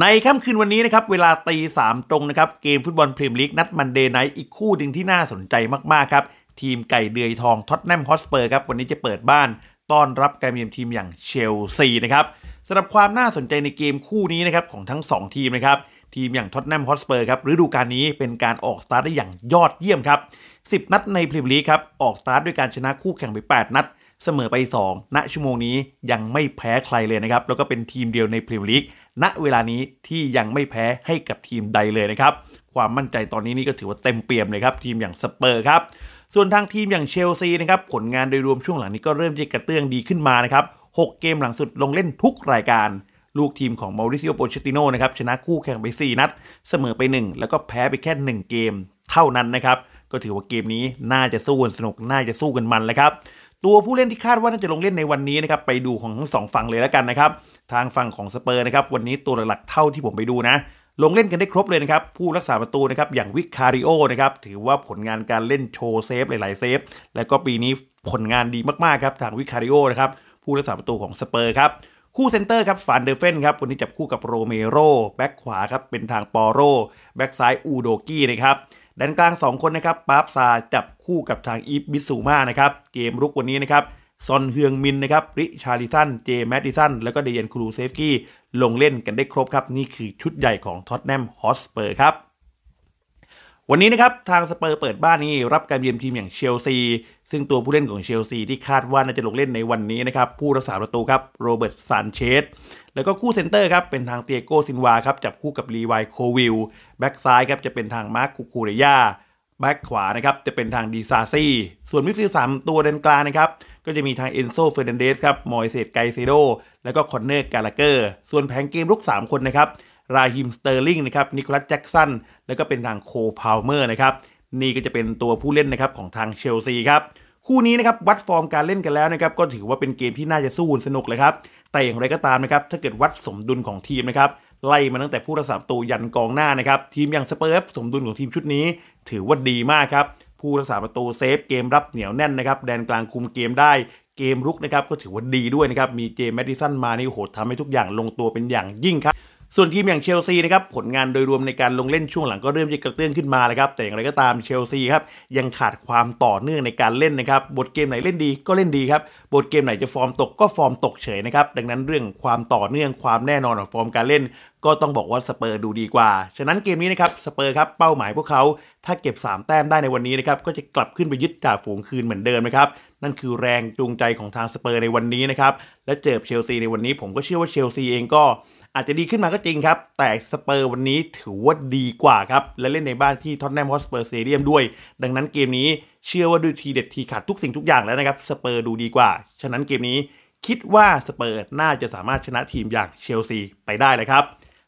ในค่ำคืนวันนี้นะครับ เวลาตีสามตรงนะครับ เกมฟุตบอลพรีเมียร์ลีกนัดมันเดย์ไนท์อีกคู่หนึ่งที่น่าสนใจมาก ๆ ครับ ทีมไก่เดือยทองท็อตแนมฮอสเปอร์ครับ วันนี้จะเปิดบ้านต้อนรับการเยือนทีมอย่างเชลซีนะครับสำหรับความน่าสนใจในเกมคู่นี้นะครับ ของทั้ง 2 ทีมนะครับ ทีมอย่างท็อตแนมฮอตสเปอร์ครับฤดูกาลนี้เป็นการออกสตาร์ทได้อย่างยอดเยี่ยมครับ10 นัดในพรีเมียร์ลีกครับออกสตาร์ทด้วยการชนะคู่แข่งไป8 นัดเสมอไป 2 ณชั่วโมงนี้ยังไม่แพ้ใครเลยนะครับ แล้วก็เป็นทีมเดียวในพรีเมียร์ลีก ณ เวลานี้ที่ยังไม่แพ้ให้กับทีมใดเลยนะครับ ความมั่นใจตอนนี้นี่ก็ถือว่าเต็มเปี่ยมเลยครับ ทีมอย่างสเปอร์ครับ ส่วนทางทีมอย่างเชลซีนะครับผลงานโดยรวมช่วงหลังนี้ก็เริ่มจะกระเตื้องดีขึ้นมานะครับ 6 เกมหลังสุดลงเล่นทุกรายการ ลูกทีมของมาริซิโอโปเชติโนนะครับชนะคู่แข่งไป4นัด เสมอไป 1 แล้วก็แพ้ไปแค่1เกมเท่านั้นนะครับ ก็ถือว่าเกมนี้น่าจะสู้กันสนุกน่าจะสู้กันมันเลยครับตัวผู้เล่นที่คาดว่าน่าจะลงเล่นในวันนี้นะครับไปดูของทั้งสองฝั่งเลยแล้วกันนะครับทางฝั่งของสเปอร์นะครับวันนี้ตัวหลักๆเท่าที่ผมไปดูนะ ลงเล่นกันได้ครบเลยนะครับผู้รักษาประตูนะครับอย่างวิคาริโอนะครับถือว่าผลงานการเล่นโชว์เซฟ หลายๆเซฟแล้วก็ปีนี้ผลงานดีมากๆครับทางวิคาริโอนะครับผู้รักษาประตูของสเปอร์ครับคู่เซนเตอร์ครับฟานเดอร์เฟนครับวันนี้จับคู่กับโรเมโรแบ็กขวาครับเป็นทางปอโรแบ็กซ้ายอูโดกี้นะครับแดนกลาง 2 คนนะครับปาร์บซาจับคู่กับทาง อีฟบิสูมานะครับ เกมรุกวันนี้นะครับซอนเฮือง มินนะครับ ริชาริสัน เจ แมดดิสัน แล้วก็เดียนครูเซฟกี้ ลงเล่นกันได้ครบครับนี่คือชุดใหญ่ของท็อตแนมฮอสเปอร์ครับวันนี้นะครับทางสเปอร์เปิดบ้านนี้ รับการเยี่ยมทีมอย่างเชลซี ซึ่งตัวผู้เล่นของเชลซีที่คาดว่าน่าจะลงเล่นในวันนี้นะครับ ผู้รักษาประตูครับโรเบิร์ตซานเชสแล้วก็คู่เซนเตอร์ครับ เป็นทางเตียโกซินวาครับ จับคู่กับรีไวโควิลแบ็กซ้ายครับจะเป็นทางมาร์คคูคูเรียาแบ็กขวานะครับ จะเป็นทางดีซาซีส่วนมิดฟิลด์สามตัวเดนกลางนะครับก็จะมีทางเอนโซเฟอร์นนเดสครับมอยเซตไกเซโดแล้วก็คอนเนอร์กาลาเกอร์ส่วนแผงเกมลุก3คนนะครับราฮิมสเตอร์ลิงนะครับนิโคลัสแจ็กสันแล้วก็เป็นทางโคพาวเมอร์นะครับนี่ก็จะเป็นตัวผู้เล่นนะครับของทางเชลซีครับ คู่นี้นะครับ วัดฟอร์มการเล่นกันแล้วนะครับ ก็ถือว่าเป็นเกมที่น่าจะสู้สนุกเลยครับ แต่อย่างไรก็ตามนะครับ ถ้าเกิดวัดสมดุลของทีมนะครับไล่มาตั้งแต่ผู้รักษาประตูยันกองหน้านะครับ ทีมอย่างสเปอร์สมดุลของทีมชุดนี้ ถือว่าดีมากครับผู้รักษาประตูเซฟเกมรับเหนียวแน่นนะครับแดนกลางคุมเกมได้ เกมรุกนะครับก็ถือว่าดีด้วยนะครับมีเจมส์แมดิสันมานี่โหดทำให้ทุกอย่างลงตัวเป็นอย่างยิ่งครับส่วนทีมอย่างเชลซีนะครับผลงานโดยรวมในการลงเล่นช่วงหลังก็เริ่มจะกระเตื้องขึ้นมาแล้วครับแต่อย่างไรก็ตามเชลซีครับยังขาดความต่อเนื่องในการเล่นนะครับบทเกมไหนเล่นดีก็เล่นดีครับบทเกมไหนจะฟอร์มตกก็ฟอร์มตกเฉยนะครับดังนั้นเรื่องความต่อเนื่องความแน่นอนของฟอร์มการเล่น ก็ต้องบอกว่าสเปอร์ดูดีกว่า ฉะนั้นเกมนี้นะครับสเปอร์ครับเป้าหมายพวกเขาถ้าเก็บ3แต้มได้ในวันนี้นะครับก็จะกลับขึ้นไปยึดจ่าฝูงคืนเหมือนเดิมนะครับนั่นคือแรงจูงใจของทางสเปอร์ในวันนี้นะครับและเจอเชลซีในวันนี้ผมก็เชื่อว่าเชลซีเองก็อาจจะดีขึ้นมาก็จริงครับ แต่สเปอร์วันนี้ถือว่าดีกว่าครับ และเล่นในบ้านที่ท็อตแนมฮอสเปอร์สเตเดียมด้วย ดังนั้นเกมนี้เชื่อว่าดูทีเด็ดทีขาดทุกสิ่งทุกอย่างแล้วนะครับ สเปอร์ดูดีกว่า ฉะนั้นเกมนี้คิดว่าสเปอร์น่าจะสามารถชนะทีมอย่างเชลซีไปได้เลยครับ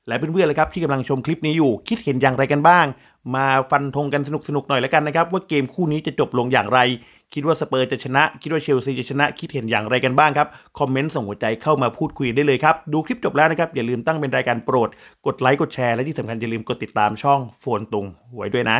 และเพื่อนๆเลยครับที่กำลังชมคลิปนี้อยู่คิดเห็นอย่างไรกันบ้าง มาฟันธงกันสนุกๆหน่อยแล้วกันนะครับว่าเกมคู่นี้จะจบลงอย่างไร คิดว่าสเปอร์จะชนะคิดว่าเชลซีจะชนะ คิดเห็นอย่างไรกันบ้างครับคอมเมนต์ ส่งหัวใจเข้ามาพูดคุยได้เลยครับ ดูคลิปจบแล้วนะครับอย่าลืมตั้งเป็นรายการโปรดกดไลค์กดแชร์และที่สำคัญอย่าลืมกดติดตามช่องโฟนตุงไว้ด้วยนะ